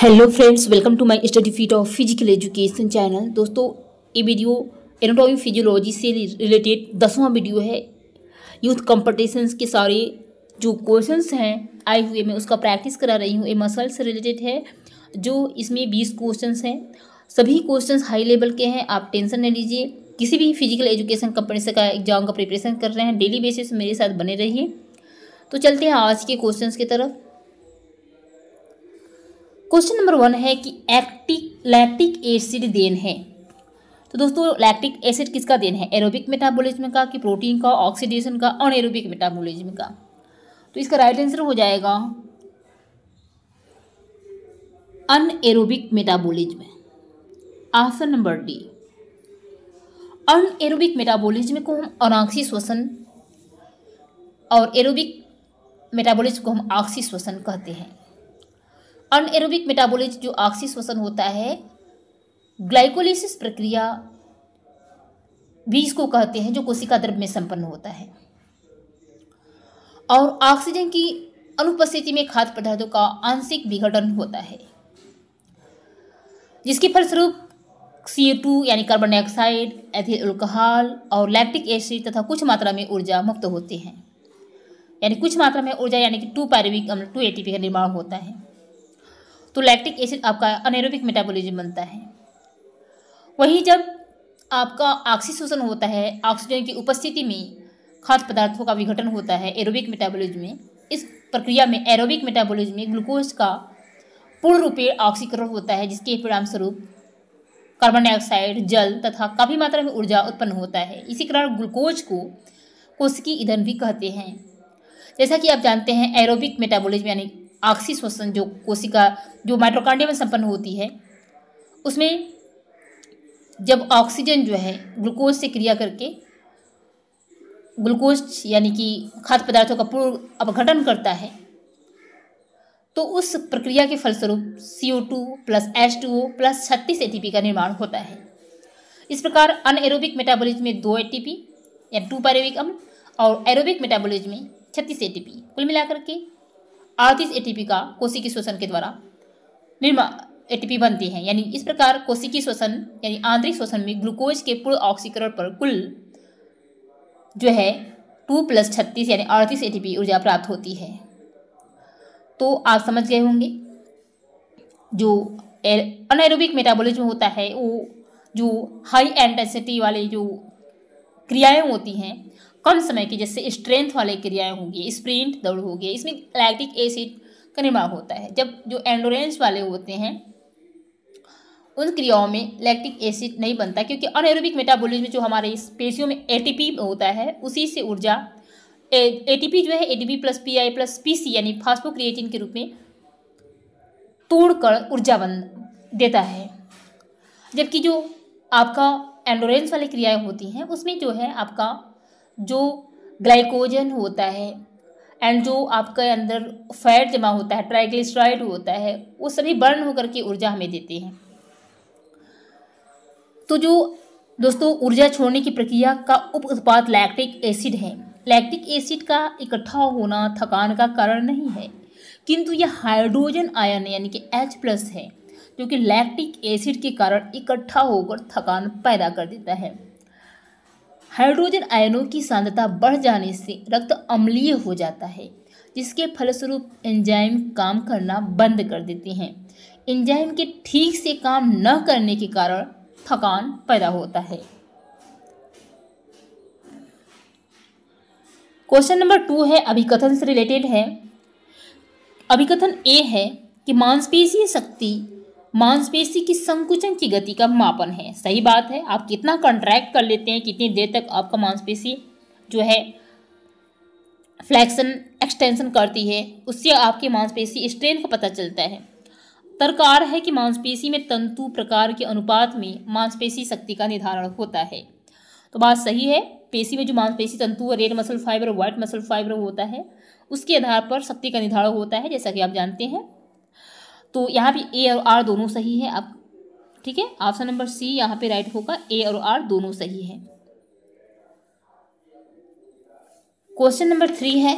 hello friends welcome to my study feet of physical education channel दोस्तों ये video anatomy physiology से related दसवां video है youth competitions के सारे जो क्वेश्चंस हैं आए हुए मैं उसका प्रैक्टिस करा रही हूँ ये मसल से रिलेटेड है जो इसमें बीस क्वेश्चन हैं सभी क्वेश्चन हाई लेवल के हैं आप टेंशन न लीजिए किसी भी फिजिकल एजुकेशन कंपनी का एग्जाम का प्रिपरेशन कर रहे हैं डेली बेसिस मेरे साथ बने रहिए तो चलते हैं आज के क्वेश्चन की तरफ क्वेश्चन नंबर वन है कि एक्टिक लैक्टिक एसिड देन है तो दोस्तों लैक्टिक एसिड किसका देन है एरोबिक मेटाबॉलिज्म का कि प्रोटीन का ऑक्सीडेशन का और एरोबिक मेटाबॉलिज्म का तो इसका राइट आंसर हो जाएगा anaerobic metabolism option number D anaerobic metabolism को हम अनाक्सी श्वसन और एरोबिक मेटाबॉलिज्म को हम ऑक्सी श्वसन कहते हैं अनएरोबिक मेटाबोलिज जो ऑक्सी श्वसन होता है ग्लाइकोलिसिस प्रक्रिया भी इसको कहते हैं जो कोशिका द्रव्य में संपन्न होता है और ऑक्सीजन की अनुपस्थिति में खाद्य पदार्थों का आंशिक विघटन होता है जिसके फलस्वरूप सी टू यानी कार्बन डाइऑक्साइड एथिल अल्कोहल और लैक्टिक एसिड तथा कुछ मात्रा में ऊर्जा मुक्त होते हैं यानी कुछ मात्रा में ऊर्जा यानी कि टू पैरविक अम्ल टू एटीपी का निर्माण होता है तो लैक्टिक एसिड आपका अनेरोबिक मेटाबॉलिज्म बनता है वहीं जब आपका ऑक्सी शोषण होता है ऑक्सीजन की उपस्थिति में खाद्य पदार्थों का विघटन होता है एरोबिक मेटाबॉलिज्म में इस प्रक्रिया में एरोबिक मेटाबॉलिज्म में ग्लूकोज का पूर्ण रूपे ऑक्सीकरण होता है जिसके परिणामस्वरूप कार्बन डाइऑक्साइड जल तथा काफ़ी मात्रा में ऊर्जा उत्पन्न होता है इसी कारण ग्लूकोज को कोशिकी ईंधन भी कहते हैं जैसा कि आप जानते हैं एरोबिक मेटाबॉलिज्म यानी आक्सी श्वसन जो कोशिका जो माइट्रोकांडिया में संपन्न होती है उसमें जब ऑक्सीजन जो है ग्लूकोज से क्रिया करके ग्लूकोज यानी कि खाद्य पदार्थों का पूर्ण अपघटन करता है तो उस प्रक्रिया के फलस्वरूप C O two plus H two O plus छत्तीस ए टी पी का निर्माण होता है इस प्रकार अनएरोबिक मेटाबॉलिज्म में दो ए टी पी या टू पैरोविक अम्ल और एरोबिक मेटाबॉलिज्म में छत्तीस ए टी पी कुल मिलाकर के आर्थिस का कोशिकी श्वसन के द्वारा निर्मा एटीपी बनती है यानी इस प्रकार कोशिकी श्वसन यानी आंतरिक श्वसन में ग्लूकोज के पूर्ण ऑक्सीकरण पर कुल जो है टू प्लस छत्तीस यानी अड़तीस पी ऊर्जा प्राप्त होती है तो आप समझ गए होंगे जो अनैरोबिक मेटाबॉलिज्म होता है वो जो हाई इंटेंसिटी वाले जो क्रियाएं होती हैं कम समय की जैसे स्ट्रेंथ वाली क्रियाएं होंगी स्प्रिंट दौड़ होगी इसमें लैक्टिक एसिड का निर्माण होता है जब जो एंडोरेंस वाले होते हैं उन क्रियाओं में लैक्टिक एसिड नहीं बनता क्योंकि अनएरोबिक मेटाबॉलिज्म में जो हमारे पेशियों में एटीपी होता है उसी से ऊर्जा एटीपी जो है ATP plus P I plus P C यानी फास्फोक्रिएटिन के रूप में तोड़कर ऊर्जा बन देता है जबकि जो आपका एंडोरेंस वाली क्रियाएं होती हैं उसमें जो है आपका जो ग्लाइकोजन होता है एंड जो आपके अंदर फैट जमा होता है ट्राइग्लिसराइड होता है वो सभी बर्न होकर के ऊर्जा हमें देते हैं तो जो दोस्तों ऊर्जा छोड़ने की प्रक्रिया का उप उत्पाद लैक्टिक एसिड है लैक्टिक एसिड का इकट्ठा होना थकान का कारण नहीं है किंतु यह हाइड्रोजन आयन यानी कि एच प्लस है जो कि लैक्टिक एसिड के कारण इकट्ठा होकर थकान पैदा कर देता है हाइड्रोजन आयनों की सांद्रता बढ़ जाने से रक्त अम्लीय हो जाता है जिसके फलस्वरूप एंजाइम काम करना बंद कर देते हैं एंजाइम के ठीक से काम न करने के कारण थकान पैदा होता है क्वेश्चन नंबर टू है अभिकथन से रिलेटेड है अभिकथन ए है कि मांसपेशीय शक्ति मांसपेशी की संकुचन की गति का मापन है सही बात है आप कितना कंट्रैक्ट कर लेते हैं कितनी देर तक आपका मांसपेशी जो है फ्लैक्सन एक्सटेंशन करती है उससे आपकी मांसपेशी स्ट्रेन का पता चलता है तरकार है कि मांसपेशी में तंतु प्रकार के अनुपात में मांसपेशी शक्ति का निर्धारण होता है तो बात सही है पेशी में जो मांसपेशी तंतु रेड मसल फाइबर और व्हाइट मसल फाइबर होता है उसके आधार पर शक्ति का निर्धारण होता है जैसा कि आप जानते हैं तो यहाँ पे ए और आर दोनों सही है आप ठीक है ऑप्शन नंबर सी यहाँ पे राइट होगा ए और आर दोनों सही है क्वेश्चन नंबर थ्री है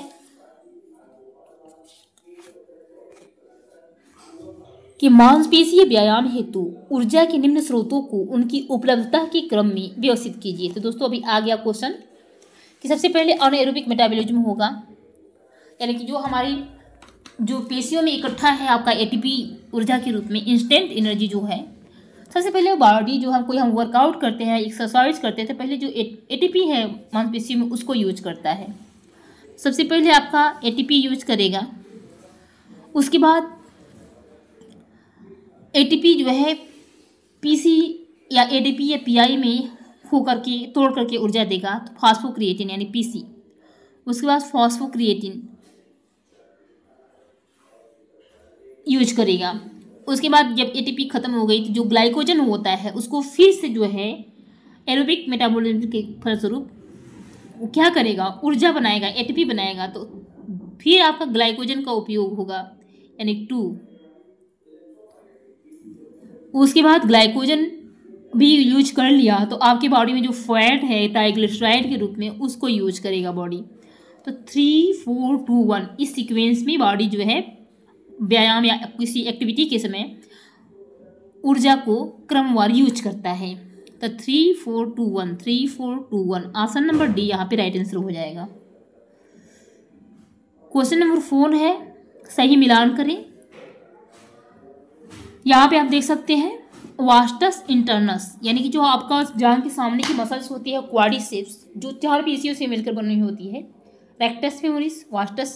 कि मांसपेशीय व्यायाम हेतु ऊर्जा के निम्न स्रोतों को उनकी उपलब्धता के क्रम में व्यवस्थित कीजिए तो दोस्तों अभी आ गया क्वेश्चन कि सबसे पहले अनएरोबिक मेटाबॉलिज्म होगा यानी कि जो हमारी जो पेशियों में इकट्ठा है आपका एटीपी ऊर्जा के रूप में इंस्टेंट एनर्जी जो है सबसे पहले बॉडी जो हम कोई हम वर्कआउट करते हैं एक्सरसाइज करते हैं तो पहले जो ए है मांसपेशियों में उसको यूज करता है सबसे पहले आपका ए यूज करेगा उसके बाद ए जो है पी या ए या पी में हो करके तोड़ करके ऊर्जा देगा तो फास्फो क्रिएटिन यानी पी उसके बाद फॉस्फो क्रिएटिन यूज करेगा उसके बाद जब एटीपी खत्म हो गई तो जो ग्लाइकोजन होता है उसको फिर से जो है एरोबिक मेटाबॉलिज्म के फलस्वरूप क्या करेगा ऊर्जा बनाएगा एटीपी बनाएगा तो फिर आपका ग्लाइकोजन का उपयोग होगा यानी टू उसके बाद ग्लाइकोजन भी यूज कर लिया तो आपके बॉडी में जो फैट है ट्राइग्लिसराइड के रूप में उसको यूज करेगा बॉडी तो थ्री फोर टू वन इस सीक्वेंस में बॉडी जो है व्यायाम या किसी एक्टिविटी के समय ऊर्जा को क्रमवार यूज करता है तो three four two one three four two one option number D यहाँ पे राइट आंसर हो जाएगा क्वेश्चन नंबर फोर है सही मिलान करें यहाँ पे आप देख सकते हैं वास्टस इंटरनस यानी कि जो आपका जान के सामने की मसल्स होती है क्वाडिसेप्स जो चार पेशियों से मिलकर बनी होती है rectus femoris vastus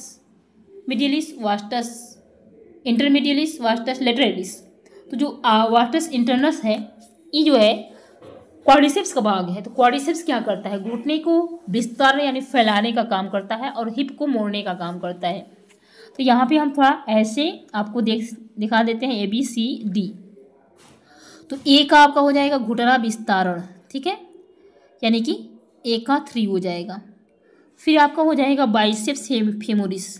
medialis vastus intermedialis vastus lateralis तो जो वास्टस इंटरनस है ये जो है क्वारिसेप्स का भाग है तो क्वारिसेप्स क्या करता है घुटने को विस्तार यानी फैलाने का काम करता है और हिप को मोड़ने का काम करता है तो यहाँ पे हम थोड़ा ऐसे आपको देख दिखा देते हैं ए बी सी डी तो ए का आपका हो जाएगा घुटना विस्तारण ठीक है यानी कि ए का थ्री हो जाएगा फिर आपका हो जाएगा बाइसेप्स फेमोरिस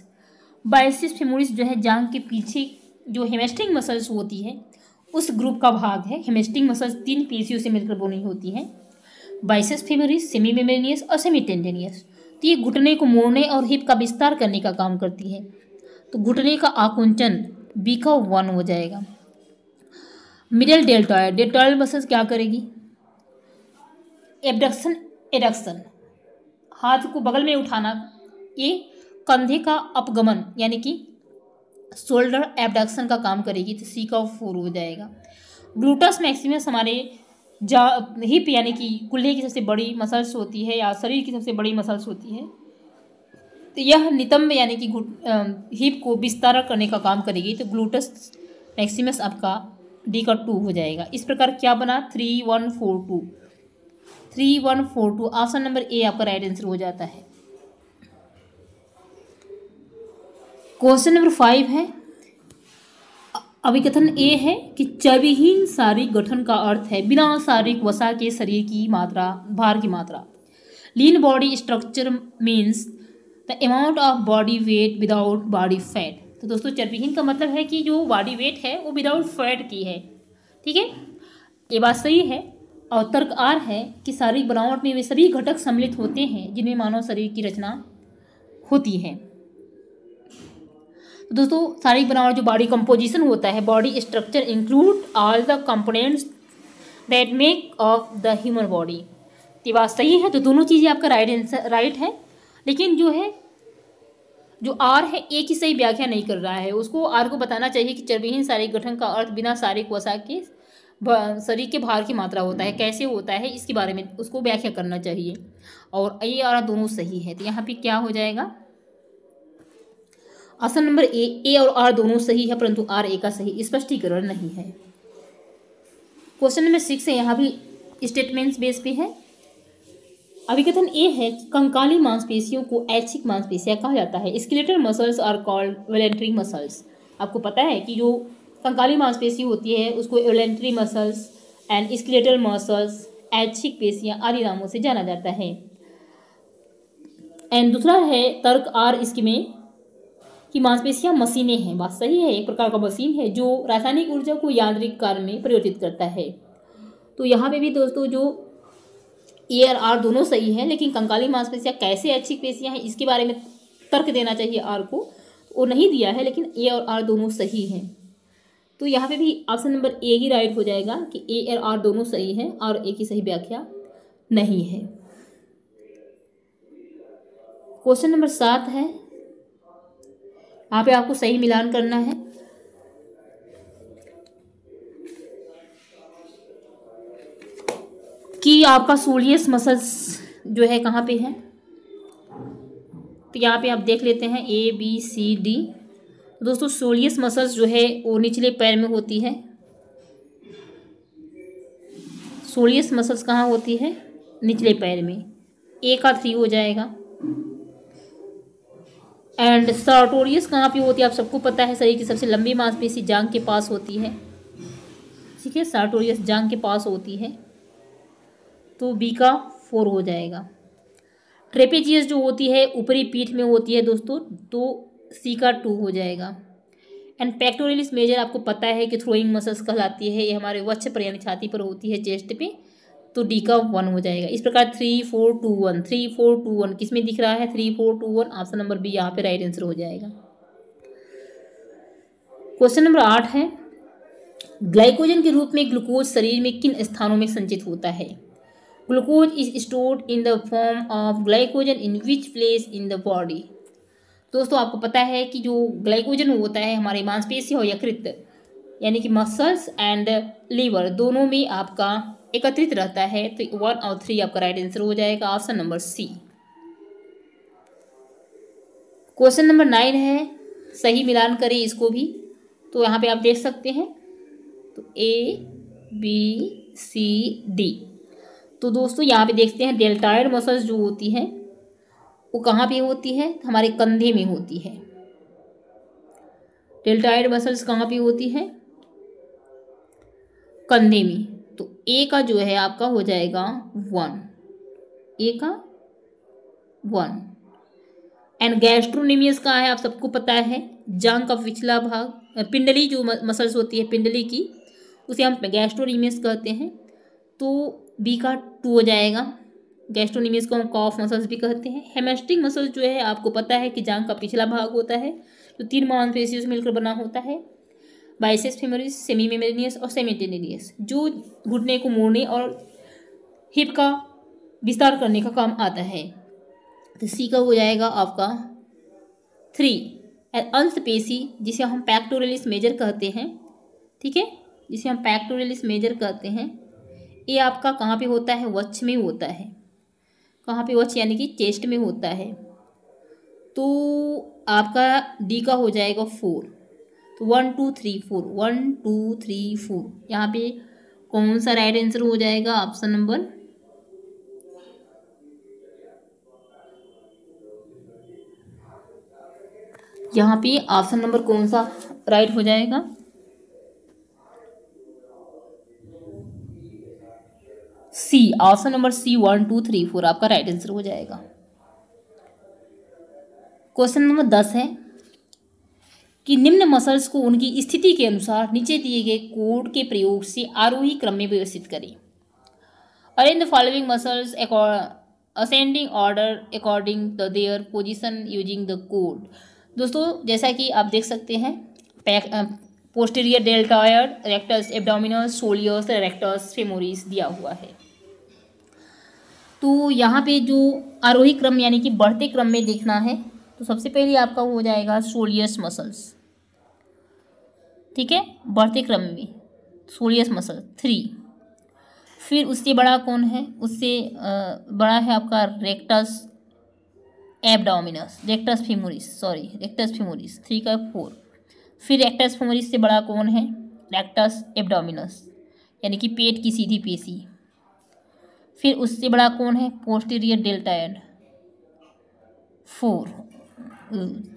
बाइसिस फेमोरिस जो है जांग के पीछे जो हेमेस्टिंग मसल्स होती है उस ग्रुप का भाग है हेमेस्टिंग मसल्स तीन पीसीओ से मिलकर बनी होती हैं बाइसेस फेमोरिस सेमी मेमेनियस और सेमी टेंडेनियस तो ये घुटने को मोड़ने और हिप का विस्तार करने का काम करती है तो घुटने का आकुंचन बी का वन हो जाएगा मिडल डेल्टॉयड डेल्टॉयड मसल्स क्या करेगी एबडक्शन एडक्शन हाथ को बगल में उठाना ये कंधे का अपगमन यानी कि शोल्डर एबडक्शन का काम करेगी तो सी का फोर हो जाएगा ग्लूटस मैक्सिमस हमारे जा हिप यानी कि कुल्हे की सबसे बड़ी मसल्स होती है या शरीर की सबसे बड़ी मसल्स होती है तो यह नितंब यानी कि हिप को विस्तार करने का काम करेगी तो ग्लूटस मैक्सिमस आपका डी का टू हो जाएगा इस प्रकार क्या बना three one four two three one four two option number A आपका राइट आंसर हो जाता है क्वेश्चन नंबर फाइव है अभिकथन ए है कि चर्बीहीन शारीरिक गठन का अर्थ है बिना शारीरिक वसा के शरीर की मात्रा भार की मात्रा lean body structure means the amount of body weight without body fat तो दोस्तों चर्बीहीन का मतलब है कि जो बॉडी वेट है वो विदाउट फैट की है ठीक है ये बात सही है और तर्क आर है कि शारीरिक बनावट में वे सभी घटक सम्मिलित होते हैं जिनमें मानव शरीर की रचना होती है दोस्तों शारीरिक बनावट जो बॉडी कंपोजिशन होता है body structure include all the components that make of the human body ये बात सही है तो दोनों चीज़ें आपका राइट आंसर राइट है लेकिन जो है जो आर है एक ही सही व्याख्या नहीं कर रहा है उसको आर को बताना चाहिए कि चर्बीहीन शारीरिक गठन का अर्थ बिना शारीरिक वसा के शरीर के भार की मात्रा होता है कैसे होता है इसके बारे में उसको व्याख्या करना चाहिए और ये आर दोनों सही है तो यहाँ पे क्या हो जाएगा ऑप्शन नंबर ए ए और आर दोनों सही है परंतु आर ए का सही स्पष्टीकरण नहीं है क्वेश्चन नंबर सिक्स है यहाँ भी स्टेटमेंट्स बेस पे है अभिकथन ए है कंकाली मांसपेशियों को ऐच्छिक मांसपेशियाँ कहा जाता है skeletal muscles are called voluntary muscles आपको पता है कि जो कंकाली मांसपेशी होती है उसको voluntary muscles and skeletal muscles ऐच्छिक पेशियाँ आदि नामों से जाना जाता है एंड दूसरा है तर्क आर इसके में कि मांसपेशियां मशीनें हैं बात सही है एक प्रकार का मशीन है जो रासायनिक ऊर्जा को यांत्रिक कार्य में परिवर्तित करता है तो यहाँ पे भी दोस्तों जो ए और आर दोनों सही हैं लेकिन कंकाली मांसपेशियाँ कैसे अच्छी पेशियाँ हैं इसके बारे में तर्क देना चाहिए आर को वो नहीं दिया है लेकिन ए और आर दोनों सही हैं तो यहाँ पे भी ऑप्शन नंबर ए ही राइट हो जाएगा कि ए और आर दोनों सही हैं और ए की सही व्याख्या नहीं है क्वेश्चन नंबर सात है वहाँ पे आपको सही मिलान करना है कि आपका सोलियस मसल्स जो है कहाँ पे है तो यहाँ पे आप देख लेते हैं ए बी सी डी दोस्तों सोलियस मसल्स जो है वो निचले पैर में होती है सोलियस मसल्स कहाँ होती है निचले पैर में ए का थ्री हो जाएगा एंड सार्टोरियस कहाँ पे होती है आप सबको पता है शरीर की सबसे लंबी मांसपेशी जांग के पास होती है ठीक है सार्टोरियस जांग के पास होती है तो बी का फोर हो जाएगा ट्रेपेजियस जो होती है ऊपरी पीठ में होती है दोस्तों तो सी का टू हो जाएगा एंड पैक्टोरियलिस मेजर आपको पता है कि थ्रोइंग मसल्स कहलाती है ये हमारे वच्छ पर यानी छाती पर होती है चेस्ट पे तो डी का वन हो जाएगा इस प्रकार three four two one three four two one किस में दिख रहा है three four two one option number B यहाँ पे राइट आंसर हो जाएगा क्वेश्चन नंबर आठ है ग्लाइकोजन के रूप में ग्लूकोज शरीर में किन स्थानों में संचित होता है glucose is stored in the form of glycogen in which place in the body दोस्तों आपको पता है कि जो ग्लाइकोजन होता है हमारे मांसपेशी हो या कृत यानी कि मसल्स एंड लीवर दोनों में आपका एकत्रित रहता है तो वन और थ्री आपका राइट आंसर हो जाएगा option number C question number nine है सही मिलान करें इसको भी तो यहाँ पे आप देख सकते हैं तो ए बी सी डी तो दोस्तों यहाँ पे देखते हैं डेल्टाइड मसल्स जो होती है वो कहाँ पे होती है हमारे कंधे में होती है डेल्टाइड मसल्स कहाँ पे होती है कंधे में तो ए का जो है आपका हो जाएगा वन ए का वन एंड गैस्ट्रोनिमियस का है आप सबको पता है जांग का पिछला भाग पिंडली जो मसल्स होती है पिंडली की उसे हम गैस्ट्रोनिमियस कहते हैं तो बी का टू हो जाएगा गैस्ट्रोनिमियस को हम कॉफ मसल्स भी कहते हैं हेमेस्ट्रिक मसल्स जो है आपको पता है कि जांग का पिछला भाग होता है तो तीन मांसपेशियों से मिलकर बना होता है बाइसेस फेमोरिस सेमी मेमेरिनियस और सेमी टेनेरियस जो घुटने को मोड़ने और हिप का विस्तार करने का काम आता है तो सी का हो जाएगा आपका थ्री अंश पेशी जिसे हम पैक्टोरलिस मेजर कहते हैं ठीक है जिसे हम पैक्टोरलिस मेजर कहते हैं ये आपका कहाँ पे होता है वच्छ में होता है कहाँ पे वच्छ यानी कि चेस्ट में होता है तो आपका डी का हो जाएगा four one two three four one two three four यहाँ पे कौन सा राइट आंसर हो जाएगा ऑप्शन नंबर यहाँ पे ऑप्शन नंबर कौन सा राइट हो जाएगा C option number C one two three four आपका राइट आंसर हो जाएगा क्वेश्चन नंबर दस है कि निम्न मसल्स को उनकी स्थिति के अनुसार नीचे दिए गए कोड के प्रयोग से आरोही क्रम में व्यवस्थित करें in the following muscles ascending order according the their position using the code दोस्तों जैसा कि आप देख सकते हैं posterior posterior deltoid rectus abdominis soleus rectus femoris दिया हुआ है तो यहाँ पे जो आरोही क्रम यानी कि बढ़ते क्रम में देखना है तो सबसे पहले आपका हो जाएगा सोलियस मसल्स ठीक है बढ़ते क्रम में सोलियस मसल थ्री फिर उससे बड़ा कौन है उससे बड़ा है आपका rectus abdominis rectus femoris sorry rectus femoris three का फोर फिर रेक्टस फिमोरिस से बड़ा कौन है रेक्टस एबडामिनस यानी कि पेट की सीधी पेशी फिर उससे बड़ा कौन है posterior delta and four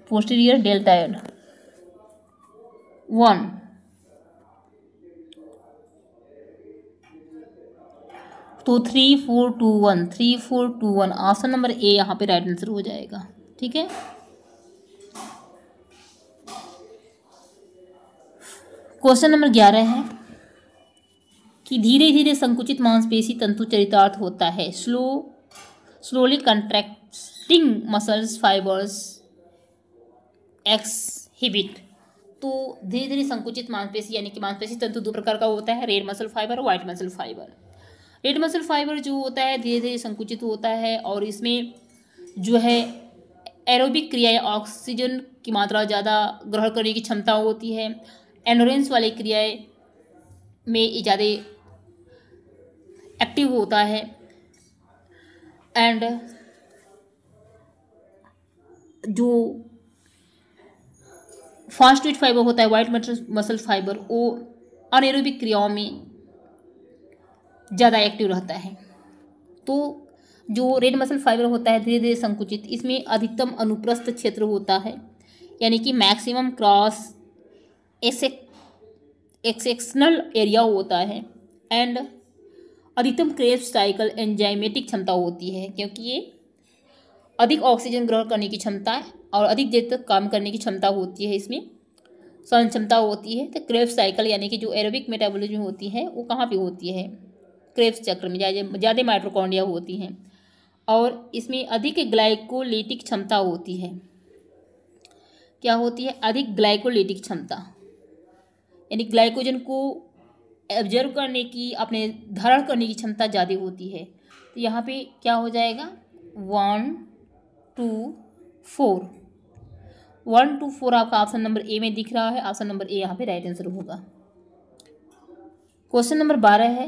posterior deltoid one तो three four two one three four two one आसन नंबर ए यहाँ पे राइट आंसर हो जाएगा ठीक है क्वेश्चन नंबर ग्यारह है कि धीरे धीरे संकुचित मांसपेशी तंतु चरितार्थ होता है slow slowly contracting muscles fibres exhibit तो धीरे धीरे संकुचित मांसपेशी यानी कि मांसपेशी तंतु दो प्रकार का होता है रेड मसल फाइबर और white muscle fibre red muscle fibre जो होता है धीरे धीरे संकुचित होता है और इसमें जो है एरोबिक क्रिया या ऑक्सीजन की मात्रा ज़्यादा ग्रहण करने की क्षमता होती है एनोरेंस वाली क्रियाएँ में ज़्यादा एक्टिव होता है एंड जो फास्ट वेट फाइबर होता है वाइट मसल फाइबर वो अनेरोबिक क्रियाओं में ज़्यादा एक्टिव रहता है तो जो रेड मसल फाइबर होता है धीरे धीरे संकुचित इसमें अधिकतम अनुप्रस्थ क्षेत्र होता है यानी कि मैक्सिमम क्रॉस एक्सेक्शनल एरिया होता है एंड अधिकतम क्रेप साइकिल एंजाइमेटिक क्षमता होती है क्योंकि ये अधिक ऑक्सीजन ग्रहण करने की क्षमता और अधिक देर तक काम करने की क्षमता होती है इसमें सहन क्षमता होती है तो क्रेफ साइकिल यानी कि जो एरोबिक मेटाबोलिज्म होती है वो कहाँ पे होती है क्रेफ्स चक्र में ज़्यादा माइट्रोकॉन्डिया होती हैं और इसमें अधिक ग्लाइकोलिटिक क्षमता होती है क्या होती है अधिक ग्लाइकोलिटिक क्षमता यानी ग्लाइकोजन को एब्जर्व करने की अपने धारण करने की क्षमता ज़्यादा होती है तो यहाँ पे क्या हो जाएगा one two four one two four आपका ऑप्शन नंबर ए में दिख रहा है ऑप्शन नंबर ए यहाँ पे राइट आंसर होगा क्वेश्चन नंबर बारह है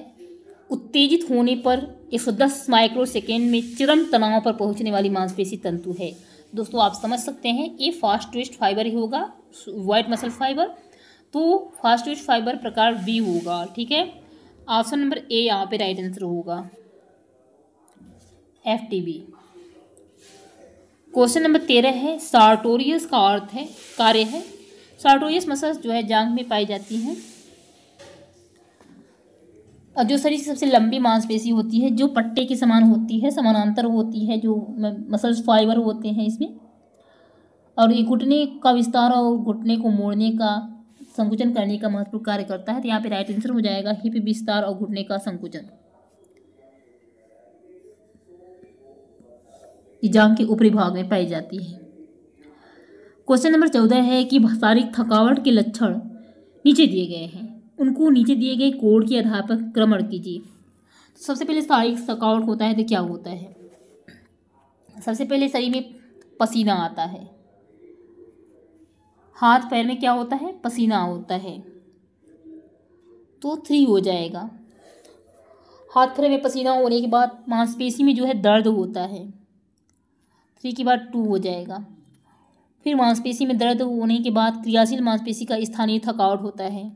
उत्तेजित होने पर एक दस माइक्रो सेकेंड में चरम तनाव पर पहुंचने वाली मांसपेशी तंतु है दोस्तों आप समझ सकते हैं ये फास्ट वेस्ट फाइबर ही होगा वाइट मसल फाइबर तो फास्ट वेस्ट फाइबर प्रकार बी होगा ठीक है ऑप्शन नंबर ए यहाँ पे राइट आंसर होगा F T B question number तेरह है सार्टोरियस का अर्थ है कार्य है सार्टोरियस मसल्स जो है जांग में पाई जाती हैं और जो शरीर की सबसे लंबी मांसपेशी होती है जो पट्टे के समान होती है समानांतर होती है जो मसल्स फाइबर होते हैं इसमें और ये घुटने का विस्तार और घुटने को मोड़ने का संकुचन करने का महत्वपूर्ण कार्य करता है तो यहाँ पे राइट आंसर हो जाएगा हिप विस्तार और घुटने का संकुचन ये जांग के ऊपरी भाग में पाई जाती है क्वेश्चन नंबर चौदह है कि शारीरिक थकावट के लक्षण नीचे दिए गए हैं उनको नीचे दिए गए कोड के आधार पर क्रमण कीजिए तो सबसे पहले शारीरिक थकावट होता है तो क्या होता है सबसे पहले शरीर में पसीना आता है हाथ पैर में क्या होता है पसीना होता है तो थ्री हो जाएगा हाथ पैर में पसीना होने के बाद मांसपेशी में जो है दर्द होता है थ्री के बाद टू हो जाएगा फिर मांसपेशी में दर्द होने के बाद क्रियाशील मांसपेशी का स्थानीय थकावट होता है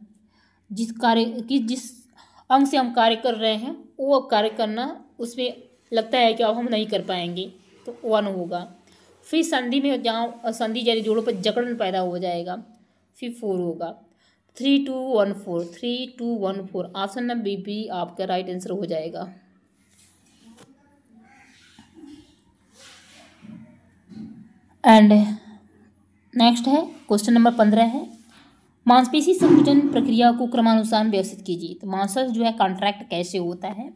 जिस कार्य किस जिस अंग से हम कार्य कर रहे हैं वो अब कार्य करना उसमें लगता है कि अब हम नहीं कर पाएंगे तो वन होगा फिर संधि में जहाँ संधि जैसे जोड़ों पर जकड़न पैदा हो जाएगा फिर फोर होगा three two one four three two one four option number B आपका राइट आंसर हो जाएगा एंड नेक्स्ट है क्वेश्चन नंबर पंद्रह है मांसपेशी संकुचन प्रक्रिया को क्रमानुसार व्यवस्थित कीजिए तो मांस जो है कॉन्ट्रैक्ट कैसे होता है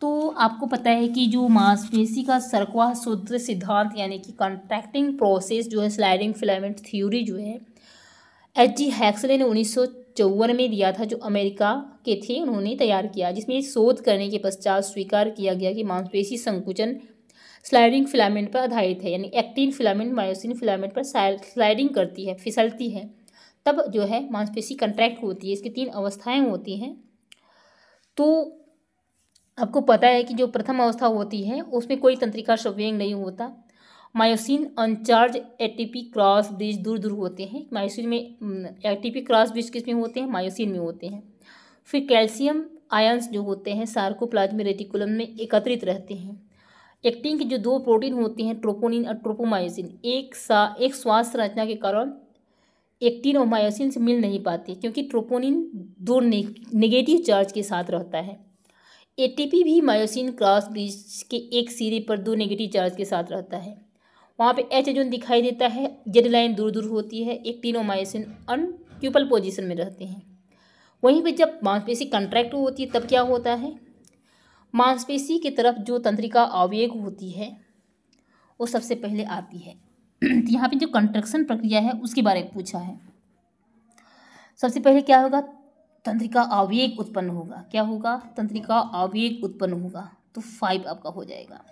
तो आपको पता है कि जो मांसपेशी का सरकवा सूत्र सिद्धांत यानी कि कॉन्ट्रैक्टिंग प्रोसेस जो है स्लाइडिंग फिलामेंट थ्योरी जो है एच जी हैक्सले ने उन्नीस चौवन में दिया था जो अमेरिका के थे उन्होंने तैयार किया जिसमें शोध करने के पश्चात स्वीकार किया गया कि मांसपेशी संकुचन स्लाइडिंग फिलामेंट पर आधारित है यानी एक्टिन फिलामेंट मायोसिन फिलामेंट पर स्लाइडिंग करती है फिसलती है तब जो है मांसपेशी कंट्रैक्ट होती है इसकी तीन अवस्थाएं होती हैं तो आपको पता है कि जो प्रथम अवस्था होती है उसमें कोई तंत्रिका शव्यंग नहीं होता myosin uncharged ATP cross bridge दूर दूर होते हैं मायोसिन में एटीपी क्रॉस ब्रिज किस में होते हैं मायोसिन में होते हैं फिर कैल्शियम आयंस जो होते हैं सार्कोप्लाज्मिक रेटिकुलम में एकत्रित रहते हैं एक्टिन के जो दो प्रोटीन होते हैं ट्रोपोनिन और ट्रोपोमायोसिन एक सा एक स्वास्थ्य रचना के कारण एक्टिन और मायोसिन से मिल नहीं पाते क्योंकि ट्रोपोनिन दो ने, नेगेटिव चार्ज के साथ रहता है एटीपी भी मायोसिन क्रॉस ब्रिज के एक सिरे पर दो नेगेटिव चार्ज के साथ रहता है वहाँ पे एच एजोन दिखाई देता है जेड लाइन दूर दूर होती है एक्टिन और मायोसिन अन प्यूपल पोजिशन में रहते हैं वहीं पे जब मांसपेशी कंट्रैक्ट होती है तब क्या होता है मांसपेशी की तरफ जो तंत्रिका आवेग होती है वो सबसे पहले आती है तो यहाँ पे जो कंट्रक्शन प्रक्रिया है उसके बारे में पूछा है सबसे पहले क्या होगा तंत्रिका आवेग उत्पन्न होगा क्या होगा तंत्रिका आवेग उत्पन्न होगा तो फाइव आपका हो जाएगा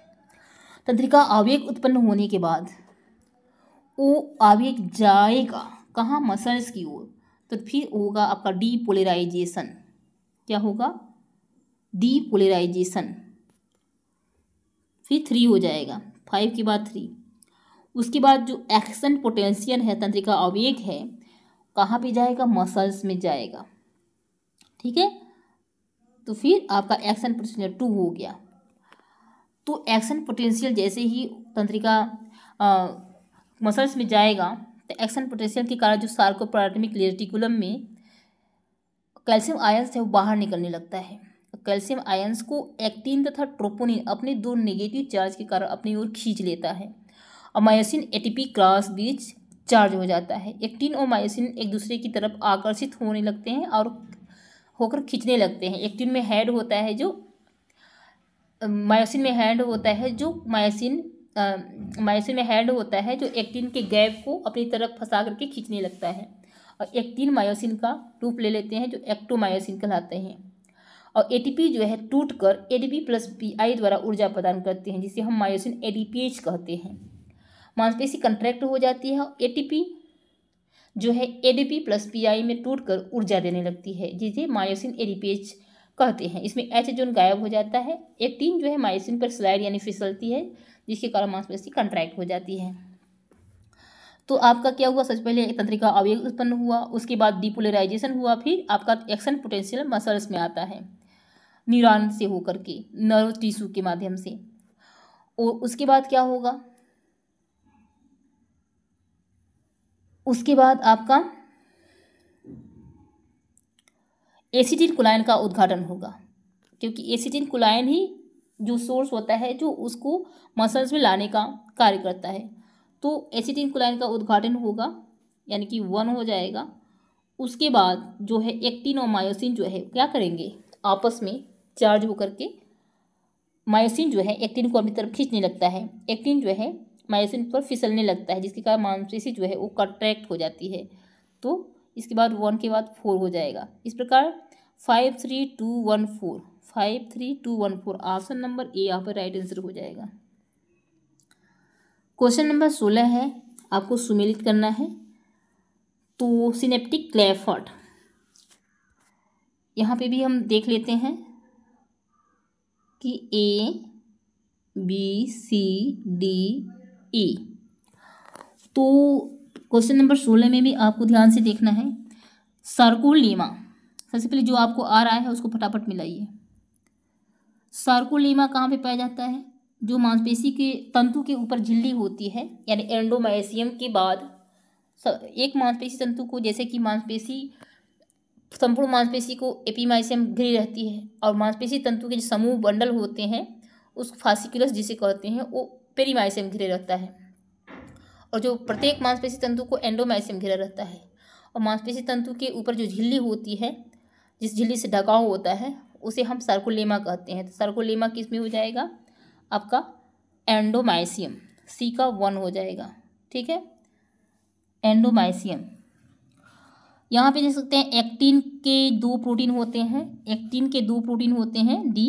तंत्रिका आवेग उत्पन्न होने के बाद वो आवेग जाएगा कहाँ मसल्स की ओर तो फिर होगा आपका डीपोलराइजेशन क्या होगा डीपोलराइजेशन फिर थ्री हो जाएगा फाइव के बाद थ्री उसके बाद जो एक्शन पोटेंशियल है तंत्रिका आवेग है कहाँ पे जाएगा मसल्स में जाएगा ठीक है तो फिर आपका एक्शन पोटेंशियल टू हो गया तो एक्शन पोटेंशियल जैसे ही तंत्रिका मसल्स में जाएगा तो एक्शन पोटेंशियल के कारण जो सार्कोप्लाज्मिक रेटिकुलम में कैल्शियम आयन्स है वो बाहर निकलने लगता है कैल्शियम आयंस को एक्टिन तथा ट्रोपोनिन अपने दो नेगेटिव चार्ज के कारण अपनी ओर खींच लेता है और मायोसिन एटीपी क्रॉस बीच चार्ज हो जाता है एक्टिन और मायोसिन एक दूसरे की तरफ आकर्षित होने लगते हैं और होकर खींचने लगते हैं एक्टिन में हैड होता है जो मायोसिन में हैंड होता है जो मायोसिन मायोसिन में हैंड होता है जो एक्टिन के गैप को अपनी तरफ फंसा करके खींचने लगता है और एक्टिन मायोसिन का रूप ले लेते हैं जो एक्टोमायोसिन कहलाते हैं और एटीपी जो है टूट कर एडीपी प्लस पीआई द्वारा ऊर्जा प्रदान करते हैं जिसे हम मायोसिन एडीपीएच कहते हैं मांसपेशी कंट्रैक्ट हो जाती है और एटीपी जो है एडीपी प्लस पीआई में टूट कर ऊर्जा देने लगती है जिसे मायोसिन एडीपीएच कहते हैं इसमें एच जोन गायब हो जाता है एक्टिन जो है मायोसिन पर स्लाइड यानी फिसलती है जिसके कारण मांसपेशी कंट्रैक्ट हो जाती है तो आपका क्या हुआ सबसे पहले तंत्रिका अवेग उत्पन्न हुआ उसके बाद डिपोलराइजेशन हुआ फिर आपका एक्शन पोटेंशियल मसल्स में आता है निरान से होकर के नर्व टिश्यू के माध्यम से और उसके बाद क्या होगा उसके बाद आपका एसिटिन कुलायन का उद्घाटन होगा क्योंकि एसिटिन कुलायन ही जो सोर्स होता है जो उसको मसल्स में लाने का कार्य करता है तो एसिटिन कुलाइन का उद्घाटन होगा यानी कि वन हो जाएगा उसके बाद जो है एक्टिन और मायोसिन जो है क्या करेंगे आपस में चार्ज होकर के मायोसिन जो है एक्टिन को अपनी तरफ खींचने लगता है एक्टिन जो है मायोसिन पर फिसलने लगता है जिसके कारण मांसपेशी जो है वो कंट्रैक्ट हो जाती है तो इसके बाद वन के बाद फोर हो जाएगा इस प्रकार five three two one four five three two one four option number A यहाँ पर राइट आंसर हो जाएगा क्वेश्चन नंबर सोलह है आपको सुमेलित करना है तो सिनेप्टिक क्लेफर्ट यहाँ पे भी हम देख लेते हैं कि ए बी सी डी ई तो क्वेश्चन नंबर सोलह में भी आपको ध्यान से देखना है सर्कोलीमा सबसे पहले जो आपको आ रहा है उसको फटाफट मिलाइए सार्कोलीमा कहाँ पे पाया जाता है जो मांसपेशी के तंतु के ऊपर झिल्ली होती है यानी एंडोमाइसियम के बाद एक मांसपेशी तंतु को जैसे कि मांसपेशी संपूर्ण मांसपेशी को एपीमाइसियम घिरी रहती है और मांसपेशी तंतु के जो समूह बंडल होते हैं उस फासिकुलस जिसे कहते हैं वो पेरीमाइसियम घिरे रहता है और जो प्रत्येक मांसपेशी तंतु को एंडोमाइसियम घिरा रहता है और मांसपेशी तंतु के ऊपर जो झिल्ली होती है जिस झिल्ली से ढकाव होता है उसे हम सर्कोलेमा कहते हैं तो सर्कोलेमा किस में हो जाएगा आपका एंडोमाइसियम सी का वन हो जाएगा ठीक है एंडोमाइसियम यहाँ पे देख सकते हैं एक्टिन के दो प्रोटीन होते हैं एक्टिन के दो प्रोटीन होते हैं डी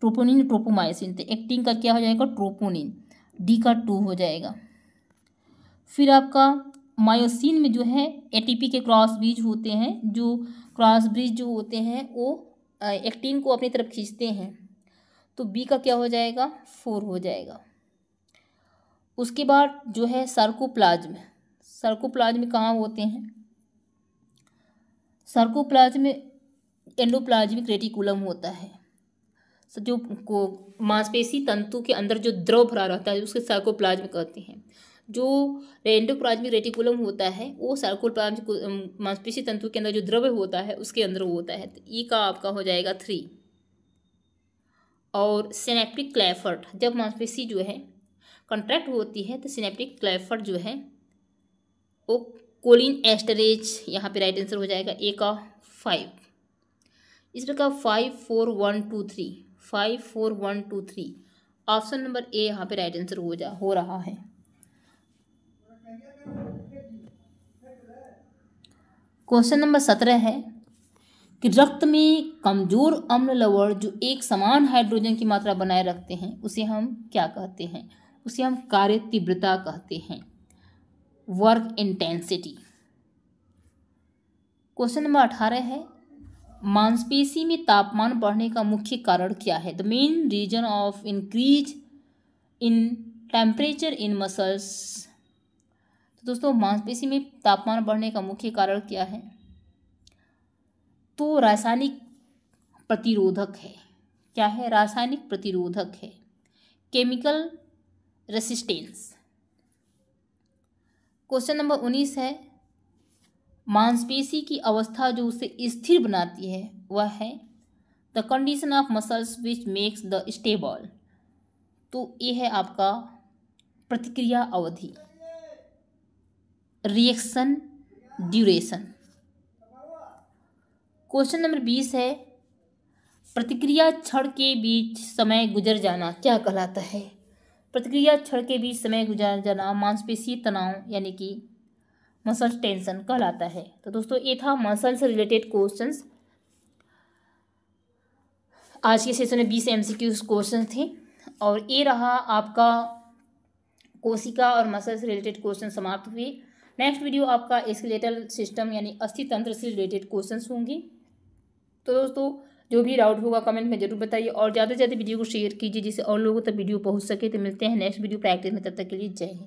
ट्रोपोनिन ट्रोपोमाइसिन तो एक्टिन का क्या हो जाएगा ट्रोपोनिन डी का टू हो जाएगा फिर आपका मायोसिन में जो है एटीपी के क्रॉस ब्रिज होते हैं जो क्रॉस ब्रिज जो होते हैं वो एक्टिन को अपनी तरफ खींचते हैं तो बी का क्या हो जाएगा फोर हो जाएगा उसके बाद जो है सर्कोप्लाज्म सर्कोप्लाज्म कहाँ होते हैं सार्कोप्लाज्म एंडोप्लाज्मिक रेटिकुलम होता है जो को मांसपेशी तंतु के अंदर जो द्रव भरा रहता है उसके सर्कोप्लाज्म कहते हैं जो एंडोप्लाज्मिक रेटिकुलम होता है वो सर्कोप्लाज्म मांसपेशी तंतु के अंदर जो द्रव्य होता है उसके अंदर वो होता है तो ई का आपका हो जाएगा थ्री और सिनेप्टिक क्लैफर्ट जब मांसपेशी जो है कंट्रैक्ट होती है तो सिनेप्टिक क्लैफर्ट जो है वो कोलिन एस्टरेज यहाँ पे राइट आंसर हो जाएगा ए का फाइव इस प्रकार five four one two three five four one two three option number A यहाँ पे राइट आंसर हो जा हो रहा है क्वेश्चन नंबर सत्रह है कि रक्त में कमजोर अम्ल लवण जो एक समान हाइड्रोजन की मात्रा बनाए रखते हैं उसे हम क्या कहते हैं उसे हम कार्य तीव्रता कहते हैं वर्क इंटेंसिटी क्वेश्चन नंबर अठारह है मांसपेशी में तापमान बढ़ने का मुख्य कारण क्या है the main reason of increase in temperature in muscles तो दोस्तों मांसपेशी में तापमान बढ़ने का मुख्य कारण क्या है तो रासायनिक प्रतिरोधक है क्या है रासायनिक प्रतिरोधक है केमिकल रेसिस्टेंस क्वेश्चन नंबर उन्नीस है मांसपेशी की अवस्था जो उसे स्थिर बनाती है वह है the condition of muscles which makes the stable तो ये है आपका प्रतिक्रिया अवधि रिएक्शन ड्यूरेशन क्वेश्चन नंबर बीस है प्रतिक्रिया क्षण के बीच समय गुजर जाना क्या कहलाता है प्रतिक्रिया क्षण के बीच समय गुजार जाना मांसपेशी तनाव यानी कि मसल टेंशन कहलाता है तो दोस्तों ये था मसल से रिलेटेड क्वेश्चंस आज के सेशन में बीस एम सी क्वेश्चन थे और ये रहा आपका कोशिका और मसल से रिलेटेड क्वेश्चन समाप्त हुए नेक्स्ट वीडियो आपका एस्केलेटल सिस्टम यानी अस्थि तंत्र से रिलेटेड क्वेश्चंस होंगे तो दोस्तों जो भी डाउट होगा कमेंट में जरूर बताइए और ज़्यादा से ज़्यादा वीडियो को शेयर कीजिए जिससे और लोगों तक वीडियो पहुँच सके तो मिलते हैं नेक्स्ट वीडियो प्रैक्टिस में तब तक के लिए जय